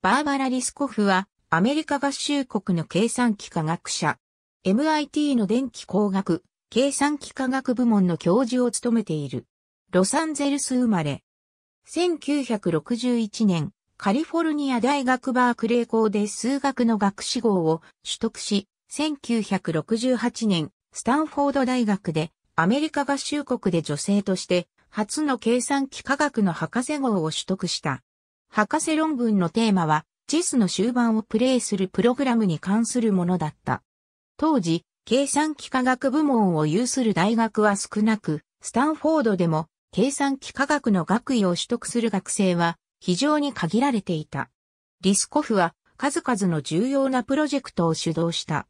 バーバラ・リスコフは、アメリカ合衆国の計算機科学者。MIT の電気工学、計算機科学部門の教授を務めている。ロサンゼルス生まれ。1961年、カリフォルニア大学バークレー校で数学の学士号を取得し、1968年、スタンフォード大学でアメリカ合衆国で女性として初の計算機科学の博士号を取得した。博士論文のテーマは、チスの終盤をプレイするプログラムに関するものだった。当時、計算機科学部門を有する大学は少なく、スタンフォードでも計算機科学の学位を取得する学生は非常に限られていた。リスコフは数々の重要なプロジェクトを主導した。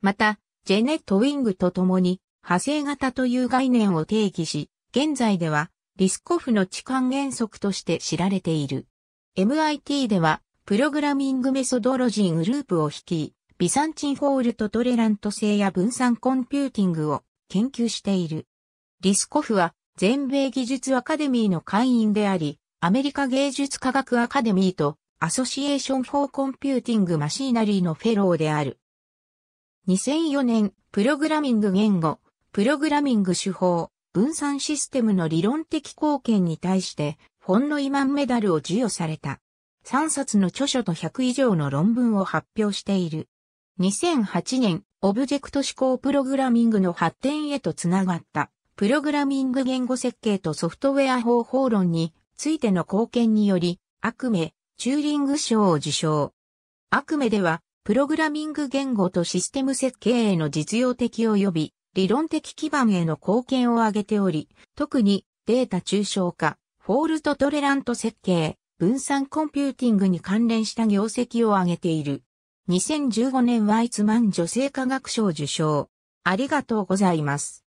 また、ジェネット・ウィングと共に派生型という概念を定義し、現在ではリスコフの置換原則として知られている。MIT では、プログラミングメソドロジングループを率い、ビサンチンフォールトトレラント性や分散コンピューティングを研究している。リスコフは全米技術アカデミーの会員であり、アメリカ芸術科学アカデミーとアソシエーション・フォー・コンピューティング・マシーナリーのフェローである。2004年、プログラミング言語、プログラミング手法、分散システムの理論的貢献に対して、ほんの2万メダルを授与された。3冊の著書と100以上の論文を発表している。2008年、オブジェクト思考プログラミングの発展へとつながった、プログラミング言語設計とソフトウェア方法論についての貢献により、アクメ、チューリング賞を受賞。アクメでは、プログラミング言語とシステム設計への実用的及び理論的基盤への貢献を挙げており、特にデータ抽象化、フォールトトレラント設計、分散コンピューティングに関連した業績を挙げている。2015年ワイツマン女性科学賞受賞。ありがとうございます。